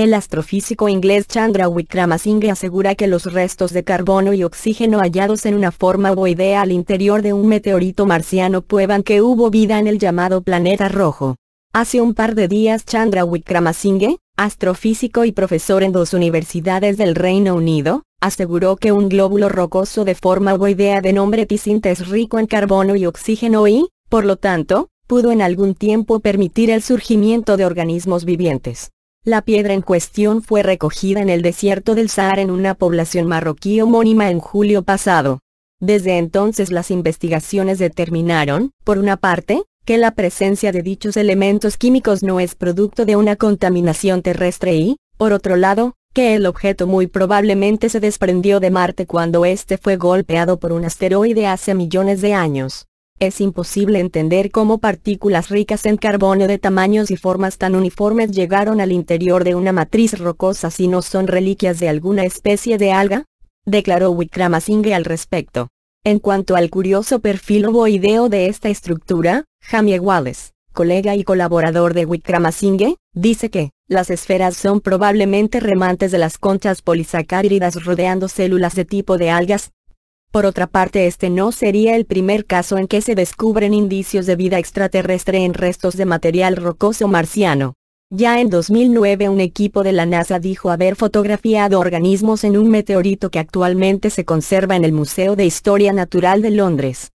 El astrofísico inglés Chandra Wickramasinghe asegura que los restos de carbono y oxígeno hallados en una forma ovoidea al interior de un meteorito marciano prueban que hubo vida en el llamado planeta rojo. Hace un par de días Chandra Wickramasinghe, astrofísico y profesor en dos universidades del Reino Unido, aseguró que un glóbulo rocoso de forma ovoidea de nombre Ticinta es rico en carbono y oxígeno y, por lo tanto, pudo en algún tiempo permitir el surgimiento de organismos vivientes. La piedra en cuestión fue recogida en el desierto del Sahara en una población marroquí homónima en julio pasado. Desde entonces las investigaciones determinaron, por una parte, que la presencia de dichos elementos químicos no es producto de una contaminación terrestre y, por otro lado, que el objeto muy probablemente se desprendió de Marte cuando éste fue golpeado por un asteroide hace millones de años. Es imposible entender cómo partículas ricas en carbono de tamaños y formas tan uniformes llegaron al interior de una matriz rocosa si no son reliquias de alguna especie de alga, declaró Wickramasinghe al respecto. En cuanto al curioso perfil ovoideo de esta estructura, Jamie Wallace, colega y colaborador de Wickramasinghe, dice que, las esferas son probablemente remantes de las conchas polisacáridas rodeando células de tipo de algas, por otra parte este no sería el primer caso en que se descubren indicios de vida extraterrestre en restos de material rocoso marciano. Ya en 2009 un equipo de la NASA dijo haber fotografiado organismos en un meteorito que actualmente se conserva en el Museo de Historia Natural de Londres.